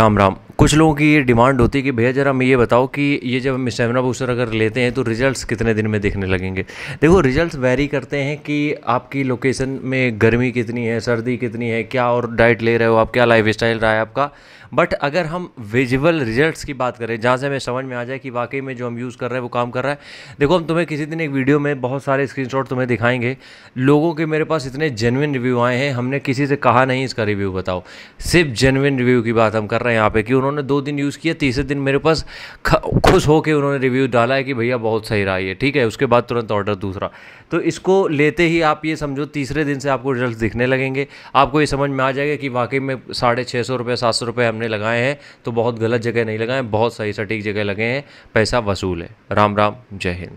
राम राम कुछ लोगों की ये डिमांड होती है कि भैया जरा मैं ये बताओ कि ये जब हम स्टेमिना बूस्टर अगर लेते हैं तो रिजल्ट्स कितने दिन में देखने लगेंगे देखो रिजल्ट्स वेरी करते हैं कि आपकी लोकेशन में गर्मी कितनी है सर्दी कितनी है क्या और डाइट ले रहे हो आप क्या लाइफ स्टाइल रहा है आपका बट अगर हम विजुअल रिजल्ट्स की बात करें जहाँ से हमें समझ में आ जाए कि वाकई में जो हम यूज़ कर रहे हैं वो काम कर रहा है देखो हम तुम्हें किसी दिन एक वीडियो में बहुत सारे स्क्रीन तुम्हें दिखाएंगे लोगों के मेरे पास इतने जेनविन रिव्यू आए हैं हमने किसी से कहा नहीं इसका रिव्यू बताओ सिर्फ जेनविन रिव्यू की बात हम कर रहे हैं यहाँ पे क्यों उन्होंने दो दिन यूज़ किया तीसरे दिन मेरे पास खुश होकर उन्होंने रिव्यू डाला है कि भैया बहुत सही रहा ये ठीक है उसके बाद तुरंत ऑर्डर दूसरा तो इसको लेते ही आप ये समझो तीसरे दिन से आपको रिजल्ट दिखने लगेंगे आपको ये समझ में आ जाएगा कि वाकई में साढ़े छः सौ रुपये सात सौ रुपये हमने लगाए हैं तो बहुत गलत जगह नहीं लगाए बहुत सही सटीक जगह लगे हैं पैसा वसूल है राम राम जय हिंद